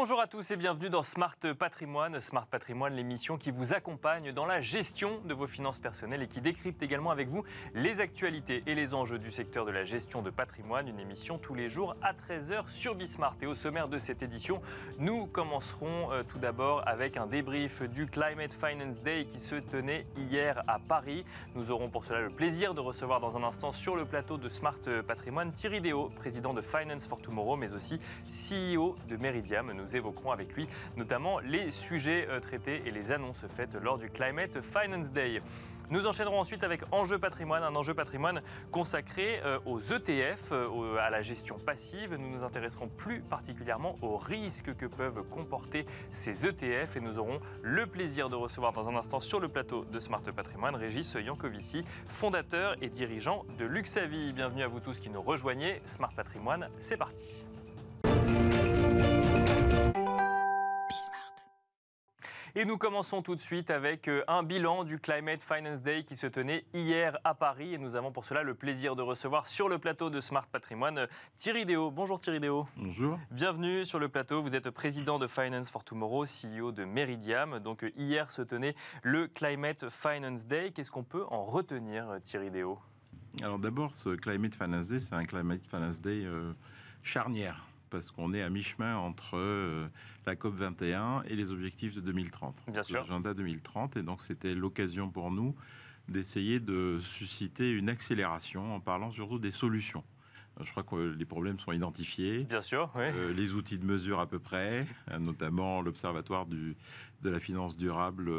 Bonjour à tous et bienvenue dans Smart Patrimoine. Smart Patrimoine, l'émission qui vous accompagne dans la gestion de vos finances personnelles et qui décrypte également avec vous les actualités et les enjeux du secteur de la gestion de patrimoine. Une émission tous les jours à 13h sur Bismart. Et au sommaire de cette édition, nous commencerons euh, tout d'abord avec un débrief du Climate Finance Day qui se tenait hier à Paris. Nous aurons pour cela le plaisir de recevoir dans un instant sur le plateau de Smart Patrimoine Thierry Déo, président de Finance for Tomorrow, mais aussi CEO de Meridiam. Nous nous évoquerons avec lui notamment les sujets euh, traités et les annonces faites lors du Climate Finance Day. Nous enchaînerons ensuite avec Enjeu patrimoine, un enjeu patrimoine consacré euh, aux ETF, euh, à la gestion passive. Nous nous intéresserons plus particulièrement aux risques que peuvent comporter ces ETF et nous aurons le plaisir de recevoir dans un instant sur le plateau de Smart Patrimoine Régis Yankovici, fondateur et dirigeant de Luxavie. Bienvenue à vous tous qui nous rejoignez. Smart Patrimoine, c'est parti. Et nous commençons tout de suite avec euh, un bilan du Climate Finance Day qui se tenait hier à Paris. Et nous avons pour cela le plaisir de recevoir sur le plateau de Smart Patrimoine euh, Thierry Déo. Bonjour Thierry Déo. Bonjour. Bienvenue sur le plateau. Vous êtes président de Finance for Tomorrow, CEO de Meridiam. Donc euh, hier se tenait le Climate Finance Day. Qu'est-ce qu'on peut en retenir Thierry Déo alors d'abord, ce Climate Finance Day, c'est un Climate Finance Day charnière parce qu'on est à mi-chemin entre euh, la COP 21 et les objectifs de 2030. L'agenda 2030, et donc c'était l'occasion pour nous d'essayer de susciter une accélération en parlant surtout des solutions. Euh, je crois que les problèmes sont identifiés. Bien sûr, euh, les outils de mesure à peu près, notamment l'Observatoire de la finance durable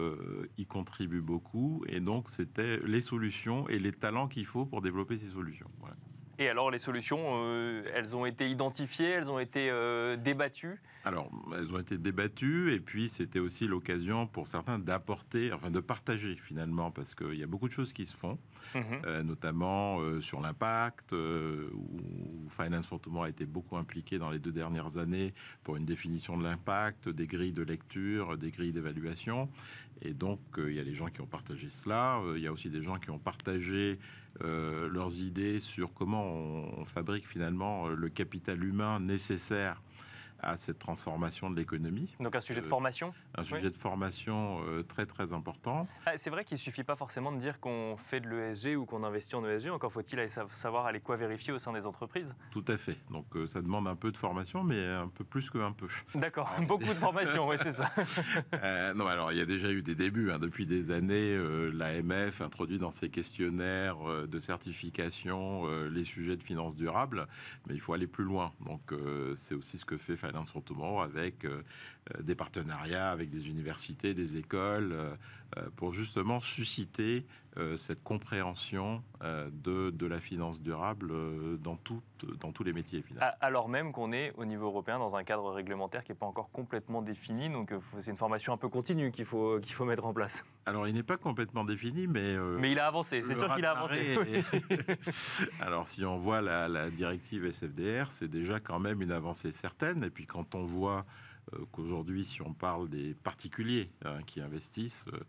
y contribue beaucoup. Et donc, c'était les solutions et les talents qu'il faut pour développer ces solutions. Voilà. Et alors, les solutions, euh, elles ont été identifiées, elles ont été euh, débattues alors, elles ont été débattues et puis c'était aussi l'occasion pour certains d'apporter, enfin de partager finalement, parce qu'il y a beaucoup de choses qui se font, mhm. euh, notamment euh, sur l'impact, euh, où Finance for a été beaucoup impliqué dans les deux dernières années pour une définition de l'impact, des grilles de lecture, des grilles d'évaluation. Et donc, il y a les gens qui ont partagé cela, il y a aussi des gens qui ont partagé leurs idées sur comment on fabrique finalement le capital humain nécessaire à cette transformation de l'économie. Donc un sujet de euh, formation Un sujet de formation euh, très très important. Ah, c'est vrai qu'il ne suffit pas forcément de dire qu'on fait de l'ESG ou qu'on investit en ESG, encore faut-il savoir aller quoi vérifier au sein des entreprises. Tout à fait, donc euh, ça demande un peu de formation, mais un peu plus qu'un peu. D'accord, beaucoup de formation, oui c'est ça. non alors il y a déjà eu des débuts, hein. depuis des années, euh, l'AMF introduit dans ses questionnaires de certification les sujets de finances durables, mais il faut aller plus loin. Donc c'est aussi ce que fait avec euh, euh, des partenariats avec des universités, des écoles, euh, pour justement susciter euh, cette compréhension euh, de, de, la finance durable euh, dans, tout, dans tous les métiers finalement. Alors même qu'on est au niveau européen dans un cadre réglementaire qui n'est pas encore complètement défini, donc c'est une formation un peu continue qu'il faut, qu'il faut mettre en place. Alors il n'est pas complètement défini, mais... mais il a avancé, c'est sûr qu'il a avancé. Alors si on voit la, la directive SFDR, c'est déjà quand même une avancée certaine, et puis quand on voit... Euh, qu'aujourd'hui, si on parle des particuliers hein, qui investissent, euh,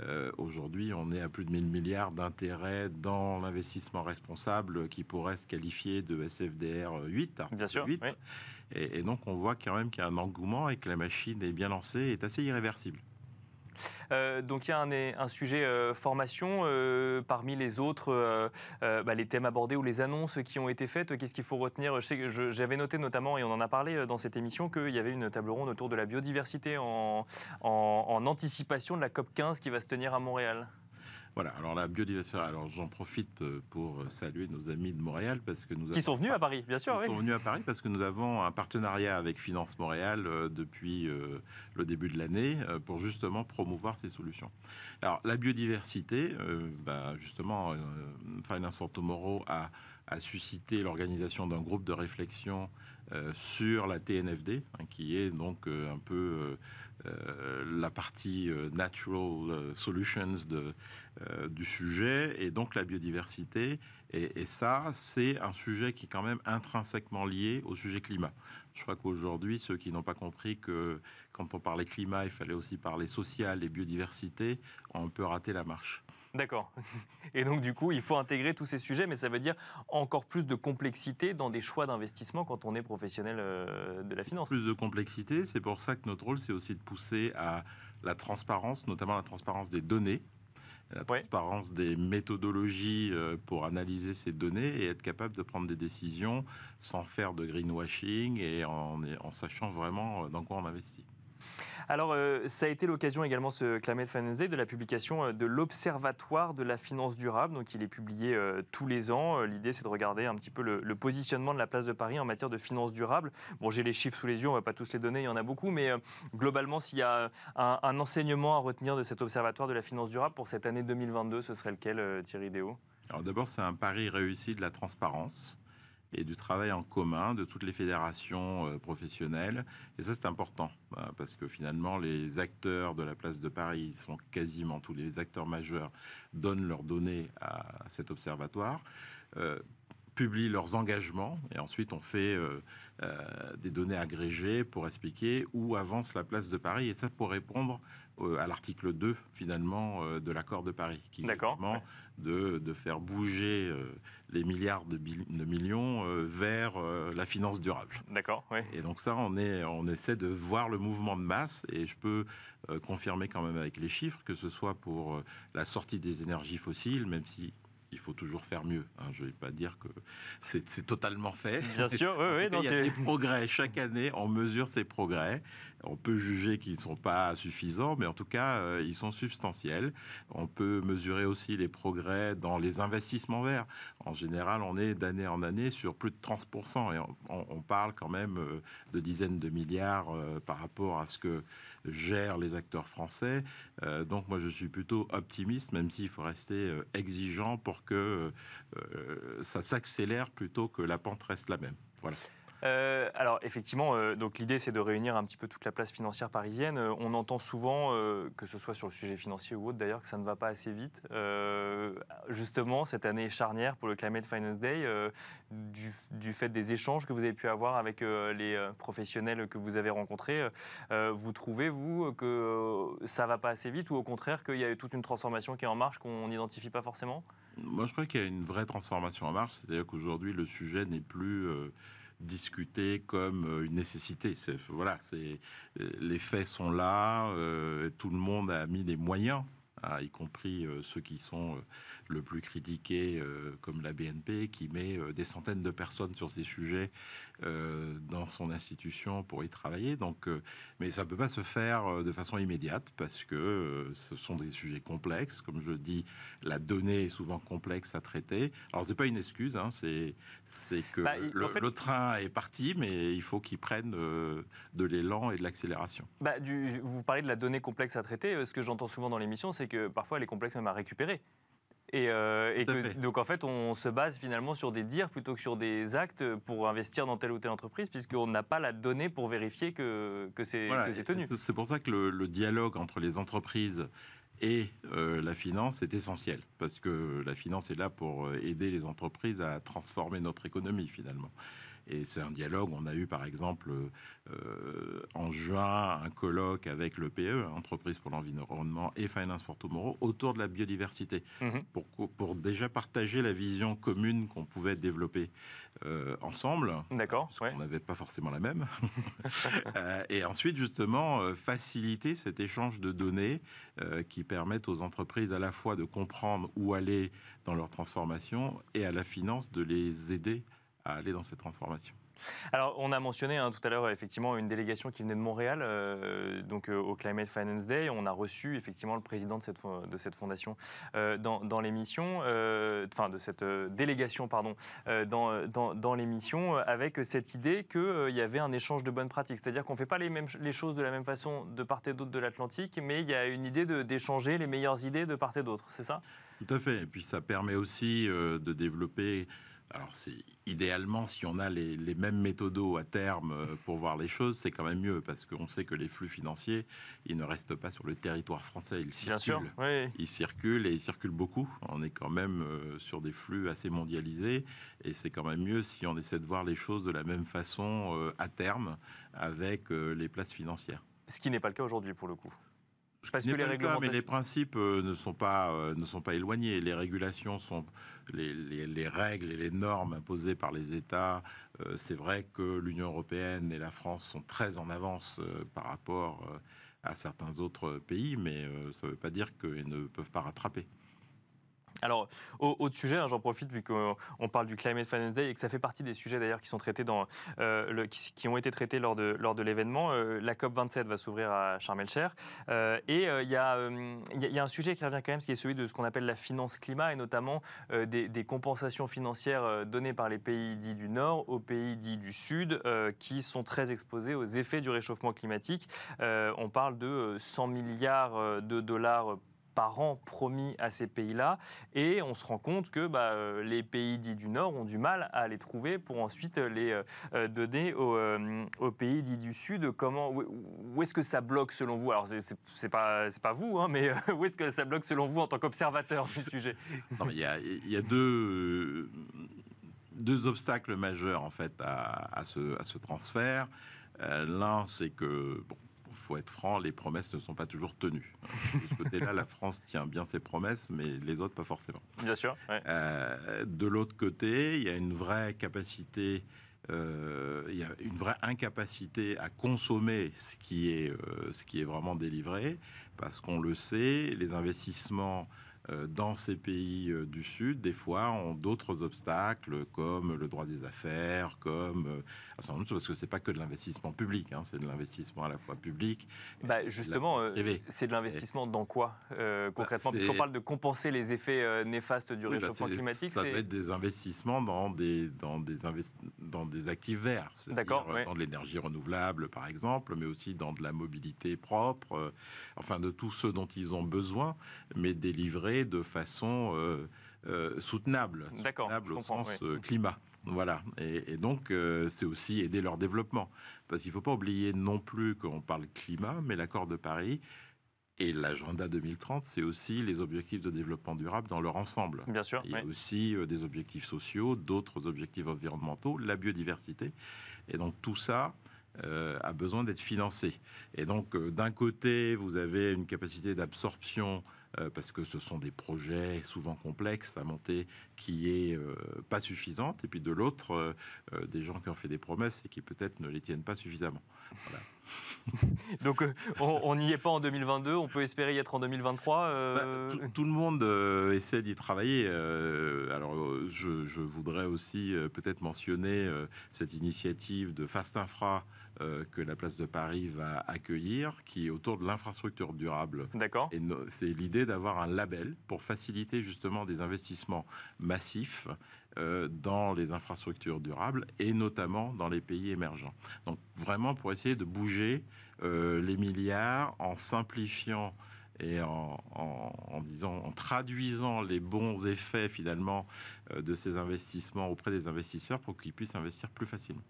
euh, aujourd'hui, on est à plus de 1000 milliards d'intérêts dans l'investissement responsable qui pourrait se qualifier de SFDR 8. Hein, et, et, donc, on voit quand même qu'il y a un engouement et que la machine est bien lancée et est assez irréversible. Euh, donc il y a un, sujet euh, formation. Euh, parmi les autres, bah, les thèmes abordés ou les annonces qui ont été faites, qu'est-ce qu'il faut retenir J'avais noté notamment, et on en a parlé dans cette émission, qu'il y avait une table ronde autour de la biodiversité en anticipation de la COP 15 qui va se tenir à Montréal. Voilà, alors la biodiversité, alors j'en profite euh, pour euh, saluer nos amis de Montréal parce que nous Qui avons, sont venus à Paris, bien sûr. Ils sont venus à Paris parce que nous avons un partenariat avec Finance Montréal euh, depuis le début de l'année pour justement promouvoir ces solutions. Alors la biodiversité, bah, justement, Finance for Tomorrow a, a suscité l'organisation d'un groupe de réflexion sur la TNFD, hein, qui est donc un peu euh, la partie euh, natural euh, solutions du sujet et donc la biodiversité. Et, ça, c'est un sujet qui est quand même intrinsèquement lié au sujet climat. Je crois qu'aujourd'hui, ceux qui n'ont pas compris que quand on parlait climat, il fallait aussi parler social et biodiversité, on peut rater la marche. D'accord. Et donc, du coup, il faut intégrer tous ces sujets, mais ça veut dire encore plus de complexité dans des choix d'investissement quand on est professionnel euh, de la finance. Plus de complexité, c'est pour ça que notre rôle, c'est aussi de pousser à la transparence, notamment la transparence des données la transparence des méthodologies euh, pour analyser ces données et être capable de prendre des décisions sans faire de greenwashing et en sachant vraiment euh, dans quoi on investit. Alors, euh, ça a été l'occasion également, ce Finance Day de la publication euh, de l'Observatoire de la finance durable. Donc, il est publié euh, tous les ans. L'idée, c'est de regarder un petit peu le, positionnement de la place de Paris en matière de finance durable. Bon, j'ai les chiffres sous les yeux, on ne va pas tous les donner, il y en a beaucoup, mais globalement, s'il y a un, un, enseignement à retenir de cet Observatoire de la finance durable pour cette année 2022, ce serait lequel, Thierry Déo alors d'abord, c'est un pari réussi de la transparence et du travail en commun de toutes les fédérations euh, professionnelles. Et ça, c'est important, euh, parce que finalement, les acteurs de la place de Paris, sont quasiment tous les acteurs majeurs, donnent leurs données à cet observatoire. Euh, publient leurs engagements et ensuite on fait des données agrégées pour expliquer où avance la place de Paris et ça pour répondre euh, à l'article 2 finalement euh, de l'accord de Paris, qui est de, faire bouger euh, les milliards de, millions vers la finance durable. D'accord. oui. Et donc ça, on, est, on essaie de voir le mouvement de masse, et je peux confirmer quand même avec les chiffres que ce soit pour la sortie des énergies fossiles, même si il faut toujours faire mieux. Hein. Je ne vais pas dire que c'est totalement fait. Bien sûr, oui, il y a des progrès. Chaque année, on mesure ces progrès. On peut juger qu'ils ne sont pas suffisants, mais en tout cas, euh, ils sont substantiels. On peut mesurer aussi les progrès dans les investissements verts. En général, on est d'année en année sur plus de 30%. Et on, parle quand même euh, de dizaines de milliards euh, par rapport à ce que gère les acteurs français. Euh, donc moi, je suis plutôt optimiste, même s'il faut rester euh, exigeant pour que euh, ça s'accélère plutôt que la pente reste la même. Voilà. Euh, alors effectivement, euh, donc l'idée c'est de réunir un petit peu toute la place financière parisienne. Euh, on entend souvent, que ce soit sur le sujet financier ou autre d'ailleurs, que ça ne va pas assez vite. justement, cette année charnière pour le Climate Finance Day, du, du, fait des échanges que vous avez pu avoir avec les professionnels que vous avez rencontrés, vous trouvez vous que ça va pas assez vite ou au contraire qu'il y a toute une transformation qui est en marche qu'on n'identifie pas forcément Moi, je crois qu'il y a une vraie transformation en marche, c'est-à-dire qu'aujourd'hui le sujet n'est plus discuter comme euh, une nécessité. Voilà, c'est euh, les faits sont là, euh, tout le monde a mis des moyens, hein, y compris ceux qui sont le plus critiqué euh, comme la BNP qui met euh, des centaines de personnes sur ces sujets euh, dans son institution pour y travailler. Donc, mais ça ne peut pas se faire de façon immédiate parce que ce sont des sujets complexes. Comme je dis, la donnée est souvent complexe à traiter. Alors c'est pas une excuse, hein, c'est que bah, le, train est parti, mais il faut qu'il prenne de l'élan et de l'accélération. Bah, vous parlez de la donnée complexe à traiter. Ce que j'entends souvent dans l'émission, c'est que parfois elle est complexe même à récupérer. Et, euh, donc en fait, on se base finalement sur des dires plutôt que sur des actes pour investir dans telle ou telle entreprise, puisqu'on n'a pas la donnée pour vérifier que, c'est tenu. C'est pour ça que le, dialogue entre les entreprises et euh, la finance est essentiel, parce que la finance est là pour euh, aider les entreprises à transformer notre économie finalement. Et c'est un dialogue. On a eu, par exemple, euh, en juin, un colloque avec le PE, Entreprise pour l'environnement, et Finance for Tomorrow, autour de la biodiversité, mhm. pour, pour déjà partager la vision commune qu'on pouvait développer euh, ensemble. D'accord. On n'avait pas forcément la même. Euh, et ensuite, justement, faciliter cet échange de données qui permettent aux entreprises à la fois de comprendre où aller dans leur transformation et à la finance de les aider à aller dans cette transformation. Alors, on a mentionné hein, tout à l'heure effectivement une délégation qui venait de Montréal, euh, donc euh, au Climate Finance Day. On a reçu effectivement le président de cette, de cette fondation euh, dans, dans l'émission, enfin de cette délégation, pardon, dans, dans, dans l'émission, avec cette idée qu'il y avait un échange de bonnes pratiques. C'est-à-dire qu'on ne fait pas les, mêmes, les choses de la même façon de part et d'autre de l'Atlantique, mais il y a une idée d'échanger les meilleures idées de part et d'autre, c'est ça Tout à fait. Et puis ça permet aussi de développer alors, idéalement, si on a les, mêmes méthodos à terme euh, pour voir les choses, c'est quand même mieux parce qu'on sait que les flux financiers, ils ne restent pas sur le territoire français, ils circulent. Bien Ils circulent et ils circulent beaucoup. On est quand même euh, sur des flux assez mondialisés et c'est quand même mieux si on essaie de voir les choses de la même façon euh, à terme avec les places financières. Ce qui n'est pas le cas aujourd'hui pour le coup. Je Parce que les mais les principes euh, euh, ne sont pas éloignés. Les régulations sont les, les règles et les normes imposées par les États. Euh, c'est vrai que l'Union européenne et la France sont très en avance par rapport à certains autres pays, mais ça ne veut pas dire qu'ils ne peuvent pas rattraper. Alors, autre sujet, hein, j'en profite vu qu'on parle du Climate Finance Day et que ça fait partie des sujets d'ailleurs qui sont traités dans, euh, qui, ont été traités lors de, l'événement. Euh, la COP 27 va s'ouvrir à Sharm Cher euh, et il y, a un sujet qui revient quand même, ce qui est celui de ce qu'on appelle la finance climat et notamment des, des, compensations financières données par les pays dits du Nord aux pays dits du Sud qui sont très exposés aux effets du réchauffement climatique. on parle de 100 milliards de dollars par an promis à ces pays-là. Et on se rend compte que bah, euh, les pays dits du Nord ont du mal à les trouver pour ensuite euh, les euh, donner aux, pays dits du Sud. Comment, où, est-ce que ça bloque selon vous Alors, c'est pas, pas vous, hein, mais où est-ce que ça bloque selon vous en tant qu'observateur du sujet Il y, a, deux, deux obstacles majeurs en fait à, à, ce, à ce transfert. L'un, c'est que faut être franc, les promesses ne sont pas toujours tenues. De ce côté-là, la France tient bien ses promesses, mais les autres pas forcément. Bien sûr. Euh, de l'autre côté, il y a une vraie capacité euh, il y a une vraie incapacité à consommer ce qui est, euh, ce qui est vraiment délivré, parce qu'on le sait, les investissements euh, dans ces pays euh, du Sud, des fois, ont d'autres obstacles comme le droit des affaires, comme euh, parce que c'est pas que de l'investissement public, hein, c'est de l'investissement à la fois public. Bah, justement, c'est de l'investissement dans quoi bah, concrètement Puisqu'on parle de compenser les effets néfastes du bah, réchauffement climatique. Ça va être des investissements dans des, dans des, dans des actifs verts, d'accord dans de l'énergie renouvelable par exemple, mais aussi dans de la mobilité propre, enfin de tout ce dont ils ont besoin, mais délivrés de façon euh, euh, soutenable, soutenable au sens euh, climat. Voilà. Et, donc, c'est aussi aider leur développement. Parce qu'il ne faut pas oublier non plus qu'on parle climat, mais l'accord de Paris et l'agenda 2030, c'est aussi les objectifs de développement durable dans leur ensemble. Bien sûr. Il y a aussi des objectifs sociaux, d'autres objectifs environnementaux, la biodiversité. Et donc, tout ça, a besoin d'être financé. Et donc, d'un côté, vous avez une capacité d'absorption euh, parce que ce sont des projets souvent complexes à monter qui est euh, pas suffisante, et puis de l'autre, euh, des gens qui ont fait des promesses et qui peut-être ne les tiennent pas suffisamment. Donc on n'y est pas en 2022, on peut espérer y être en 2023. Bah, tout le monde essaie d'y travailler. alors je, je, voudrais aussi peut-être mentionner cette initiative de Fast Infra euh, que la place de Paris va accueillir, qui est autour de l'infrastructure durable. D'accord. Et c'est l'idée d'avoir un label pour faciliter justement des investissements massifs euh, dans les infrastructures durables et notamment dans les pays émergents. Donc vraiment pour essayer de bouger euh, les milliards en simplifiant et en, disant, en traduisant les bons effets finalement de ces investissements auprès des investisseurs pour qu'ils puissent investir plus facilement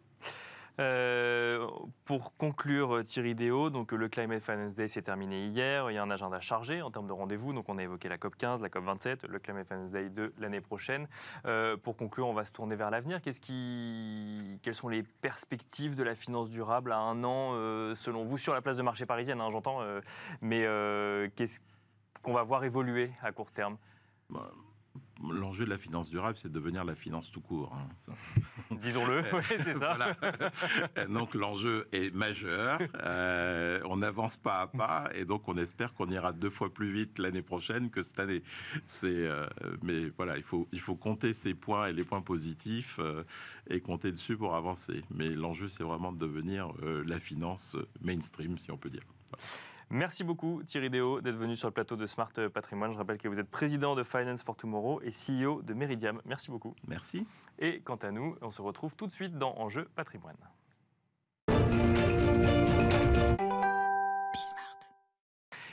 pour conclure, euh, Thierry Déo, donc euh, le Climate Finance Day s'est terminé hier. Il y a un agenda chargé en termes de rendez-vous. Donc, on a évoqué la COP 15, la COP 27, le Climate Finance Day de l'année prochaine. Euh, pour conclure, on va se tourner vers l'avenir. Qu'est-ce qui, quelles sont les perspectives de la finance durable à un an, selon vous, sur la place de marché parisienne hein, J'entends, mais qu'est-ce qu'on va voir évoluer à court terme bah, l'enjeu de la finance durable, c'est de devenir la finance tout court. Hein. Disons-le, c'est ça. Donc l'enjeu est majeur. Euh, on avance pas à pas et donc on espère qu'on ira deux fois plus vite l'année prochaine que cette année. C'est, euh, mais voilà, il faut, il faut compter ses points et les points positifs euh, et compter dessus pour avancer. Mais l'enjeu, c'est vraiment de devenir la finance mainstream, si on peut dire. Merci beaucoup Thierry Déo d'être venu sur le plateau de Smart Patrimoine. Je rappelle que vous êtes président de Finance for Tomorrow et CEO de Meridiam. Merci beaucoup. Merci. Et quant à nous, on se retrouve tout de suite dans Enjeu Patrimoine.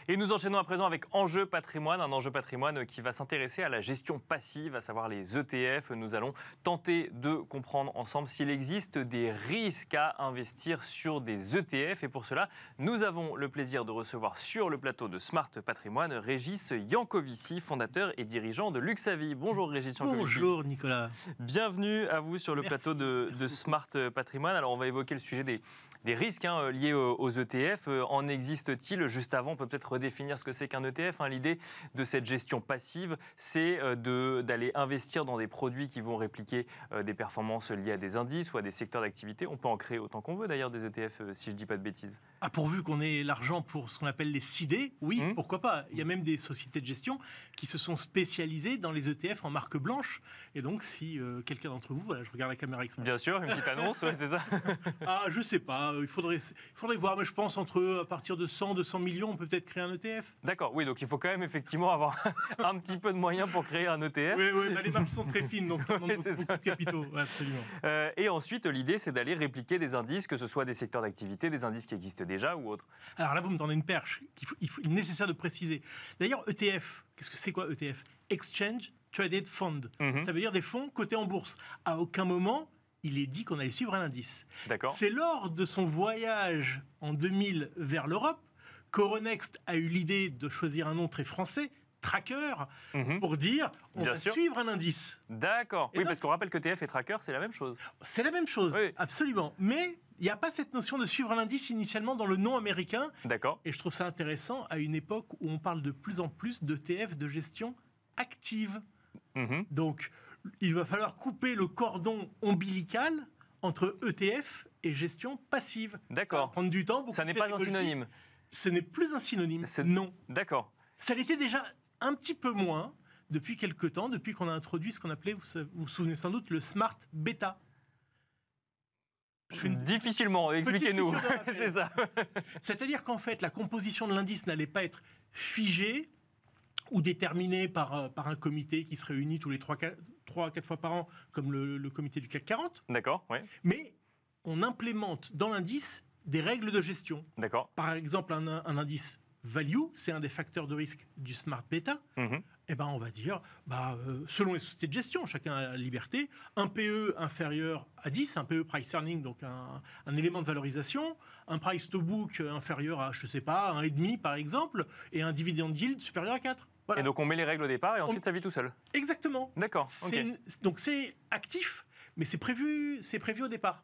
Et nous enchaînons à présent avec Enjeu patrimoine, un enjeu patrimoine qui va s'intéresser à la gestion passive, à savoir les ETF. Nous allons tenter de comprendre ensemble s'il existe des risques à investir sur des ETF. Et pour cela, nous avons le plaisir de recevoir sur le plateau de Smart Patrimoine Régis Yankovici, fondateur et dirigeant de Luxavi. Bonjour Régis Yankovici. Bonjour Nicolas. Bienvenue à vous sur le plateau de, Smart Patrimoine. Alors on va évoquer le sujet des, des risques hein, liés euh, aux, ETF. Euh, en existe-t-il Juste avant, on peut peut-être définir ce que c'est qu'un ETF. Hein. L'idée de cette gestion passive, c'est euh, d'aller investir dans des produits qui vont répliquer euh, des performances liées à des indices ou à des secteurs d'activité. On peut en créer autant qu'on veut d'ailleurs des ETF, euh, si je dis pas de bêtises. Ah, pourvu qu'on ait l'argent pour ce qu'on appelle les CID, oui, mmh. pourquoi pas. Il y a même des sociétés de gestion qui se sont spécialisées dans les ETF en marque blanche. Et donc, si quelqu'un d'entre vous, voilà, je regarde la caméra Bien sûr, une petite annonce, c'est ça. ah, je sais pas, il faudrait, il faudrait voir, mais je pense entre à partir de 100, 200 millions, on peut peut-être créer un ETF. D'accord, oui, donc il faut quand même effectivement avoir un petit peu de moyens pour créer un ETF. Oui, oui les marges sont très fines, donc ça demande beaucoup, de capitaux, absolument. Euh, et ensuite, l'idée, c'est d'aller répliquer des indices, que ce soit des secteurs d'activité, des indices qui existent déjà ou autres. Alors là, vous me donnez une perche Il faut, il est nécessaire de préciser. D'ailleurs, ETF, qu'est-ce que c'est quoi ETF Exchange Traded Fund. Mhm. Ça veut dire des fonds cotés en bourse. À aucun moment, il est dit qu'on allait suivre un indice. C'est lors de son voyage en 2000 vers l'Europe Coronext a eu l'idée de choisir un nom très français, Tracker, mhm. pour dire on va suivre un indice. D'accord. Oui, parce qu'on rappelle que TF et Tracker, c'est la même chose. C'est la même chose, absolument. Mais il n'y a pas cette notion de suivre un indice initialement dans le nom américain. D'accord. Et je trouve ça intéressant à une époque où on parle de plus en plus de TF de gestion active. Mhm. Donc, il va falloir couper le cordon ombilical entre ETF et gestion passive. D'accord. Prendre du temps. Ça n'est pas un synonyme ce n'est plus un synonyme. Non. D'accord. Ça l'était déjà un petit peu moins depuis quelques temps, depuis qu'on a introduit ce qu'on appelait, vous, vous souvenez sans doute, le smart beta. Difficilement, expliquez-nous. C'est ça. C'est-à-dire qu'en fait, la composition de l'indice n'allait pas être figée ou déterminée par, euh, par un comité qui se réunit tous les 3 à 4 fois par an, comme le, le comité du CAC 40. D'accord, oui. Mais on implémente dans l'indice des règles de gestion. D'accord. Par exemple, un, indice value, c'est un des facteurs de risque du smart beta. Mhm. Et eh ben, on va dire, bah, euh, selon les sociétés de gestion, chacun a la liberté, un PE inférieur à 10, un PE price earning, donc un, élément de valorisation, un price to book inférieur à, je sais pas, un et demi par exemple, et un dividend yield supérieur à 4. Et donc on met les règles au départ et ensuite ça vit tout seul. Exactement. D'accord. Donc c'est actif, mais c'est prévu, c'est prévu au départ.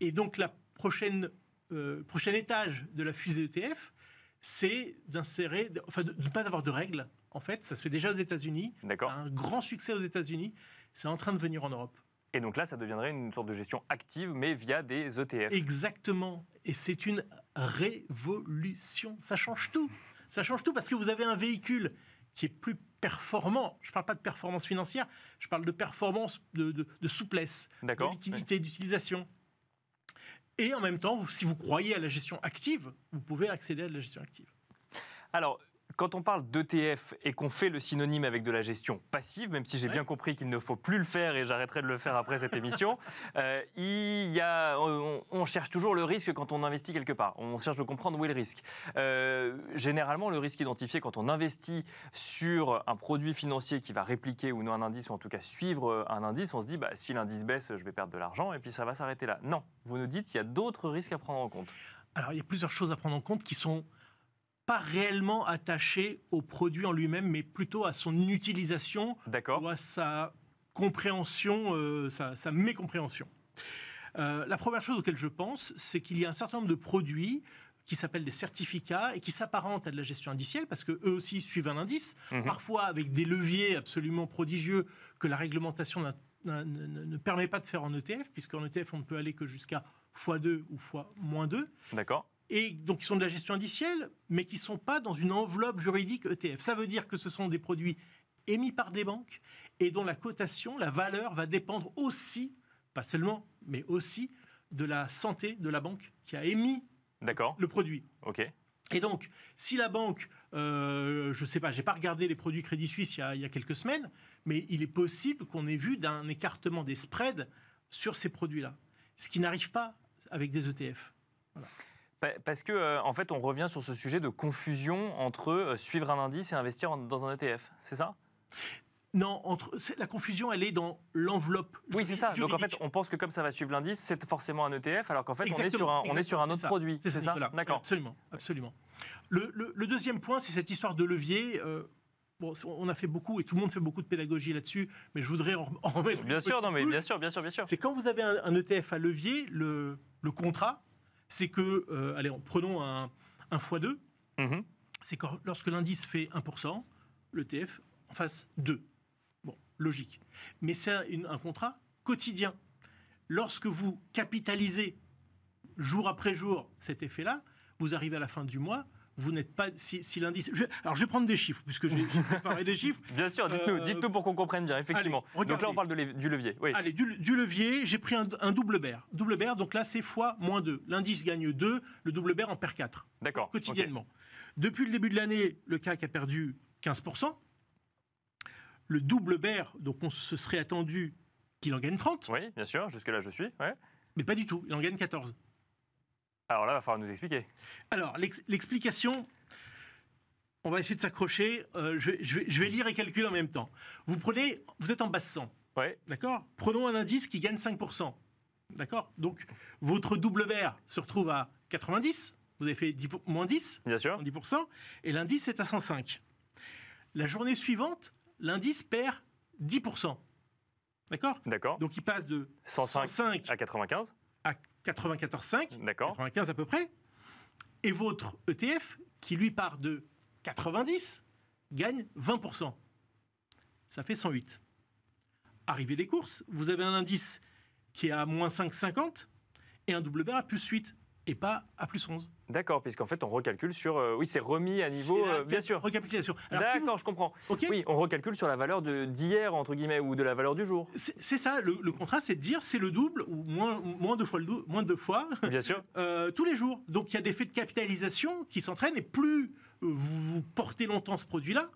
Et donc la prochaine euh, prochain étage de la fusée ETF, c'est d'insérer, enfin de ne pas avoir de règles. En fait, ça se fait déjà aux États-Unis. D'accord. C'est un grand succès aux États-Unis. C'est en train de venir en Europe. Et donc là, ça deviendrait une sorte de gestion active, mais via des ETF. Exactement. Et c'est une révolution. Ça change tout. Ça change tout parce que vous avez un véhicule qui est plus performant. Je ne parle pas de performance financière, je parle de performance de, souplesse, de liquidité, d'utilisation. Et en même temps, si vous croyez à la gestion active, vous pouvez accéder à la gestion active. Quand on parle d'ETF et qu'on fait le synonyme avec de la gestion passive, même si j'ai bien compris qu'il ne faut plus le faire et j'arrêterai de le faire après cette émission, euh, il y a, on, cherche toujours le risque quand on investit quelque part. On cherche de comprendre où est le risque. Euh, généralement, le risque identifié quand on investit sur un produit financier qui va répliquer ou non un indice, ou en tout cas suivre euh, un indice, on se dit bah, si l'indice baisse, je vais perdre de l'argent et puis ça va s'arrêter là. Non, vous nous dites qu'il y a d'autres risques à prendre en compte. Alors, il y a plusieurs choses à prendre en compte qui sont pas réellement attaché au produit en lui-même, mais plutôt à son utilisation ou à sa compréhension, euh, sa, mécompréhension. Euh, la première chose auquel je pense, c'est qu'il y a un certain nombre de produits qui s'appellent des certificats et qui s'apparentent à de la gestion indicielle parce que eux aussi suivent un indice, mhm. parfois avec des leviers absolument prodigieux que la réglementation ne, permet pas de faire en ETF, puisqu'en ETF on ne peut aller que jusqu'à x2 ou x 2. D'accord et donc qui sont de la gestion indicielle, mais qui ne sont pas dans une enveloppe juridique ETF. Ça veut dire que ce sont des produits émis par des banques et dont la cotation, la valeur va dépendre aussi, pas seulement, mais aussi de la santé de la banque qui a émis le produit. Ok. Et donc, si la banque, euh, je ne sais pas, j'ai pas regardé les produits Crédit Suisse il y a, il y a quelques semaines, mais il est possible qu'on ait vu d'un écartement des spreads sur ces produits-là, ce qui n'arrive pas avec des ETF. Voilà. Parce que, euh, en fait, on revient sur ce sujet de confusion entre euh, suivre un indice et investir dans un ETF, c'est ça non, entre, la confusion, elle est dans l'enveloppe. Oui, c'est ça. Donc en fait, on pense que comme ça va suivre l'indice, c'est forcément un ETF, alors qu'en fait, on est, sur un, autre produit. C'est ça, D'accord. Absolument, absolument. Le, deuxième point, c'est cette histoire de levier. Euh, bon, on a fait beaucoup et tout le monde fait beaucoup de pédagogie là-dessus, mais je voudrais en, en remettre. Bien sûr, non, mais bien sûr, bien sûr, bien sûr. C'est quand vous avez un, ETF à levier, le, le contrat, c'est que, euh, allez, prenons un, un x2, mhm. c'est que lorsque l'indice fait 1%, le TF en face 2. Bon, logique. Mais c'est un contrat quotidien. Lorsque vous capitalisez jour après jour cet effet-là, vous arrivez à la fin du mois, vous n'êtes pas. Si, l'indice. alors, je vais prendre des chiffres, puisque je vais parler des chiffres. Bien sûr, euh, dites-nous, pour qu'on comprenne bien, effectivement. donc là, on parle du levier. Allez, du, levier, j'ai pris un, double bear. Double bear, donc là, c'est fois moins 2. L'indice gagne 2, le double bear en perd 4. D'accord. Quotidiennement. Depuis le début de l'année, le CAC a perdu 15%. Le double bear, donc on se serait attendu qu'il en gagne 30. Oui, bien sûr, jusque-là, je suis. Mais pas du tout, il en gagne 14. Alors là, il va falloir nous expliquer. Alors, l'explication, on va essayer de s'accrocher. Euh, je, vais lire et calculer en même temps. Vous prenez, vous êtes en basse 100. Ouais. D'accord Prenons un indice qui gagne 5%. D'accord Donc, votre double vert se retrouve à 90. Vous avez fait 10, moins 10. Bien sûr. 10%. Et l'indice est à 105. La journée suivante, l'indice perd 10%. D'accord D'accord. Donc, il passe de 105, à 95. À 94,5, 95 à peu près, et votre ETF, qui lui part de 90, gagne 20%. Ça fait 108. Arrivé des courses, vous avez un indice qui est à moins 5,50 et un double à plus 8 et pas à plus 11. D'accord, puisqu'en fait, on recalcule sur. Euh, oui, c'est remis à niveau. Euh, bien sûr. Recapitulation. D'accord, je comprends. Oui, on recalcule sur la valeur d'hier, entre guillemets, ou de la valeur du jour. C'est ça, le, contrat, c'est de dire c'est le double, ou moins, moins deux fois le moins deux fois. Bien sûr. Euh, tous les jours. Donc, il y a des faits de capitalisation qui s'entraînent, et plus vous portez longtemps ce produit-là,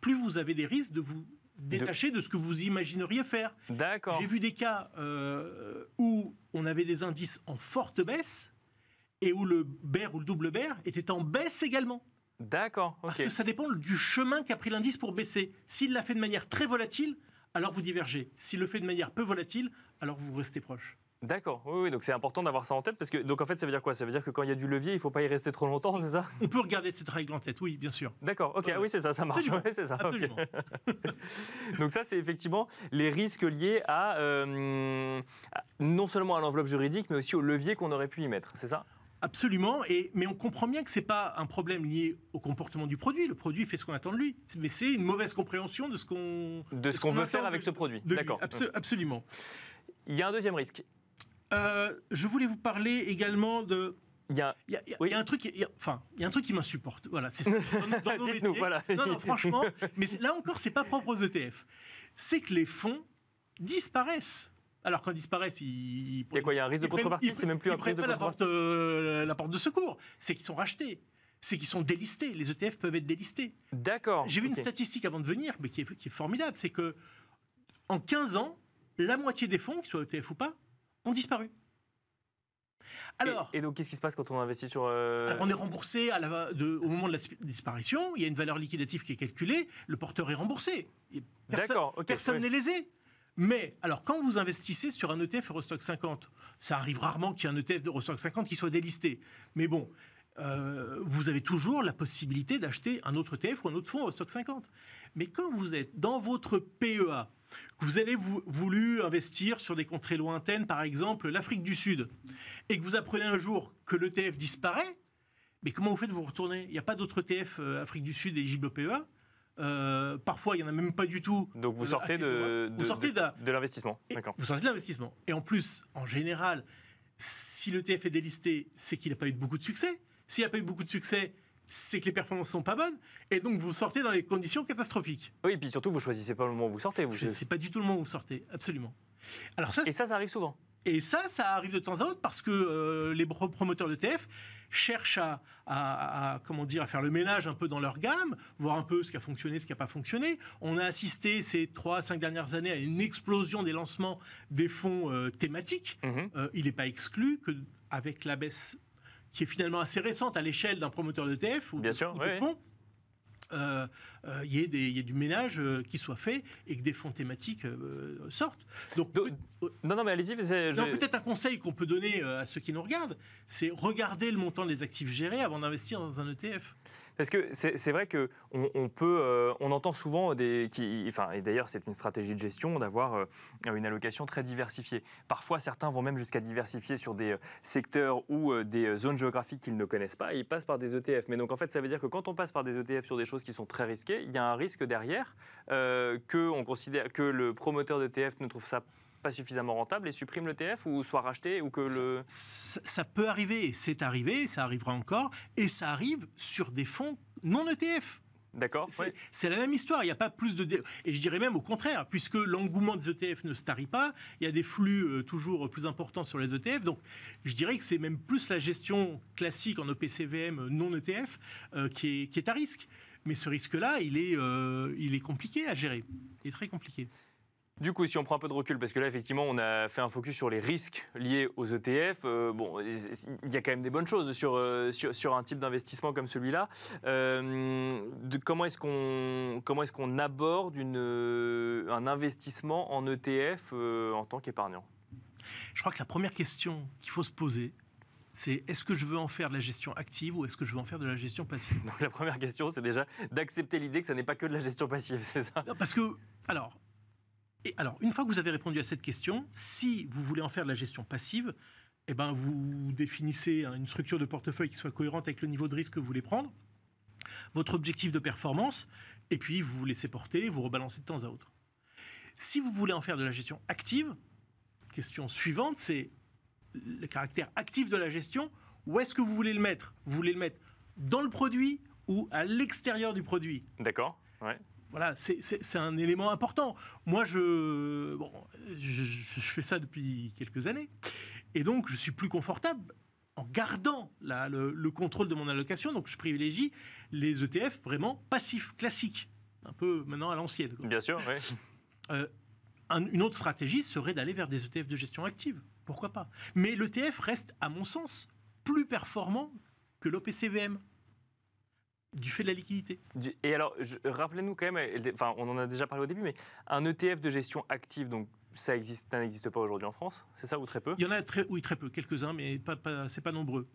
plus vous avez des risques de vous détacher de... ce que vous imagineriez faire. D'accord. J'ai vu des cas où on avait des indices en forte baisse et où le bear ou le double bear était en baisse également. D'accord. Parce que ça dépend du chemin qu'a pris l'indice pour baisser. S'il l'a fait de manière très volatile, alors vous divergez. S'il le fait de manière peu volatile, alors vous restez proche. D'accord, oui, oui, donc c'est important d'avoir ça en tête parce que donc en fait ça veut dire quoi Ça veut dire que quand il y a du levier, il faut pas y rester trop longtemps, c'est ça On peut regarder cette règle en tête, oui, bien sûr. D'accord, ok, oui c'est ça, ça marche. Absolument. ça. donc ça c'est effectivement les risques liés euh, à non seulement à l'enveloppe juridique, mais aussi au levier qu'on aurait pu y mettre, c'est ça Absolument, et, mais on comprend bien que ce n'est pas un problème lié au comportement du produit. Le produit fait ce qu'on attend de lui, mais c'est une mauvaise compréhension de ce qu'on de ce, qu'on veut faire avec ce produit. D'accord. absolument. Il y a un deuxième risque. Euh, je voulais vous parler également de il y, a... Il, y a, un truc, enfin, il y a un truc qui m'insupporte. Voilà, c'est Voilà. Non, non, franchement, mais là encore, c'est pas propre aux ETF. C'est que les fonds disparaissent. Alors qu'on disparaissent, ils. Il y a Il y a un risque de contrepartie C'est même plus un pas la porte, euh, la porte de secours. C'est qu'ils sont rachetés. C'est qu'ils sont délistés. Les ETF peuvent être délistés. D'accord. J'ai vu une statistique avant de venir, mais qui est, formidable. C'est que en 15 ans, la moitié des fonds, qu'ils soient ETF ou pas, ont disparu. Alors, et, donc, qu'est-ce qui se passe quand on investit sur. Euh, on est remboursé au moment de la disparition, il y a une valeur liquidative qui est calculée, le porteur est remboursé. Personne, personne n'est lésé. Mais alors, quand vous investissez sur un ETF Eurostock 50, ça arrive rarement qu'il y ait un ETF Eurostock 50 qui soit délisté. Mais bon, euh, vous avez toujours la possibilité d'acheter un autre ETF ou un autre fonds Eurostock 50. Mais quand vous êtes dans votre PEA, que vous avez voulu investir sur des contrées lointaines, par exemple l'Afrique du Sud, et que vous apprenez un jour que l'ETF disparaît, mais comment vous faites vous retourner Il n'y a pas d'autre ETF euh, Afrique du Sud éligible au PEA euh, parfois, il n'y en a même pas du tout. Donc vous euh, sortez de, l'investissement. Vous sortez de l'investissement. Et en plus, en général, si le TF est délisté, c'est qu'il n'a pas eu beaucoup de succès. S'il n'a pas eu beaucoup de succès, c'est que les performances sont pas bonnes et donc vous sortez dans les conditions catastrophiques. Oui, et puis surtout vous choisissez pas le moment où vous sortez. Vous choisissez pas du tout le moment où vous sortez, absolument. Alors et ça, ça arrive souvent. Et ça, ça arrive de temps à autre parce que euh, les promoteurs de TF cherchent à, comment dire, à faire le ménage un peu dans leur gamme, voir un peu ce qui a fonctionné, ce qui n'a pas fonctionné. On a assisté ces 3-5 dernières années à une explosion des lancements des fonds euh, thématiques. Mhm. Euh, il n'est pas exclu qu'avec la baisse qui est finalement assez récente à l'échelle d'un promoteur d'ETF ou Bien de, sûr, ou de fonds, il euh, euh, y, a du ménage euh, qui soit fait et que des fonds thématiques sortent. Donc, non, non, mais allez-y. Peut-être un conseil qu'on peut donner à ceux qui nous regardent, c'est regarder le montant des actifs gérés avant d'investir dans un ETF. Parce que c'est vrai que on, peut, euh, on entend souvent des, et d'ailleurs c'est une stratégie de gestion d'avoir euh, une allocation très diversifiée. Parfois certains vont même jusqu'à diversifier sur des euh, secteurs ou des zones géographiques qu'ils ne connaissent pas. Et ils passent par des ETF. Mais donc en fait ça veut dire que quand on passe par des ETF sur des choses qui sont très risquées, il y a un risque derrière que considère que le promoteur d'ETF ne trouve ça pas suffisamment rentable et supprime l'ETF ou soit racheté ou que le... Ça, peut arriver, c'est arrivé, ça arrivera encore, et ça arrive sur des fonds non ETF. D'accord. C'est la même histoire. Il n'y a pas plus de. Et je dirais même au contraire, puisque l'engouement des ETF ne se tarit pas, il y a des flux euh, toujours plus importants sur les ETF. Donc je dirais que c'est même plus la gestion classique en OPCVM e non ETF euh, qui, est, qui, est, à risque. Mais ce risque-là, il, est, euh, il est compliqué à gérer. Il est très compliqué. Du coup, si on prend un peu de recul, parce que là, effectivement, on a fait un focus sur les risques liés aux ETF. Euh, bon, il y a quand même des bonnes choses sur, euh, sur, un type d'investissement comme celui-là. Euh, comment est-ce qu'on est-ce aborde un investissement en ETF en tant qu'épargnant Je crois que la première question qu'il faut se poser, c'est est-ce que je veux en faire de la gestion active ou est-ce que je veux en faire de la gestion passive Donc la première question, c'est déjà d'accepter l'idée que ça n'est pas que de la gestion passive, c'est ça Parce que, alors, et alors, une fois que vous avez répondu à cette question, si vous voulez en faire de la gestion passive, eh ben vous définissez une structure de portefeuille qui soit cohérente avec le niveau de risque que vous voulez prendre, votre objectif de performance, et puis vous vous laissez porter, vous rebalancez de temps à autre. Si vous voulez en faire de la gestion active, question suivante, c'est le caractère actif de la gestion, où est-ce que vous voulez le mettre Vous voulez le mettre dans le produit ou à l'extérieur du produit D'accord. Voilà, c'est un élément important. Moi, je, fais ça depuis quelques années. Et donc, je suis plus confortable en gardant le, contrôle de mon allocation. Donc, je privilégie les ETF vraiment passifs, classiques. Un peu maintenant à l'ancienne. Bien sûr, oui. Euh, une autre stratégie serait d'aller vers des ETF de gestion active. Pourquoi pas Mais l'ETF reste, à mon sens, plus performant que l'OPCVM du fait de la liquidité. Et alors, rappelez-nous quand même, enfin, on en a déjà parlé au début, mais un ETF de gestion active, donc ça n'existe pas aujourd'hui en France, c'est ça ou très peu Il y en a très, oui très peu, quelques-uns, mais pas, pas c'est pas nombreux.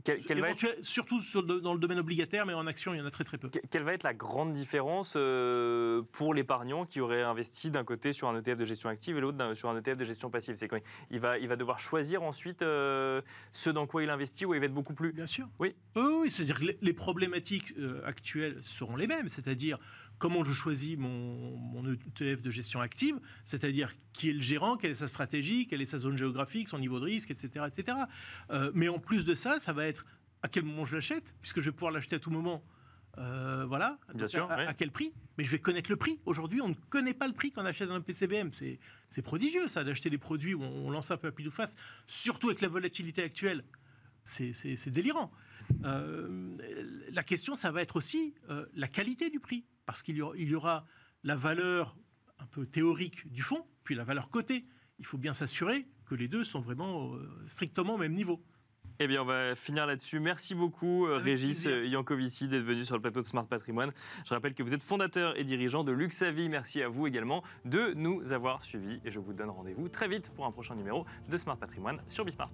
Surtout dans le domaine obligataire, mais en action, il y en a très très peu. Quelle va être la grande différence euh, pour l'épargnant qui aurait investi d'un côté sur un ETF de gestion active et l'autre sur un ETF de gestion passive C'est qu'il il va, il va devoir choisir ensuite euh, ce dans quoi il investit ou il va être beaucoup plus. Bien sûr. Oui. Oui, c'est-à-dire que les problématiques euh, actuelles seront les mêmes, c'est-à-dire comment je choisis mon, ETF de gestion active, c'est-à-dire qui est le gérant, quelle est sa stratégie, quelle est sa zone géographique, son niveau de risque, etc. etc. Euh, mais en plus de ça, ça va être à quel moment je l'achète, puisque je vais pouvoir l'acheter à tout moment. Euh, voilà, à, quel prix Mais je vais connaître le prix. Aujourd'hui, on ne connaît pas le prix qu'on achète dans un PCBM. C'est prodigieux, ça, d'acheter des produits où on, lance un peu à pied ou face, surtout avec la volatilité actuelle. C'est délirant. Euh, la question, ça va être aussi la qualité du prix parce qu'il y, aura la valeur un peu théorique du fond, puis la valeur cotée. Il faut bien s'assurer que les deux sont vraiment euh, strictement au même niveau. Eh bien, on va finir là-dessus. Merci beaucoup, euh, Régis plaisir. Euh, Yankovici, d'être venu sur le plateau de Smart Patrimoine. Je rappelle que vous êtes fondateur et dirigeant de Luxavi. Merci à vous également de nous avoir suivis. Et je vous donne rendez-vous très vite pour un prochain numéro de Smart Patrimoine sur Bismart.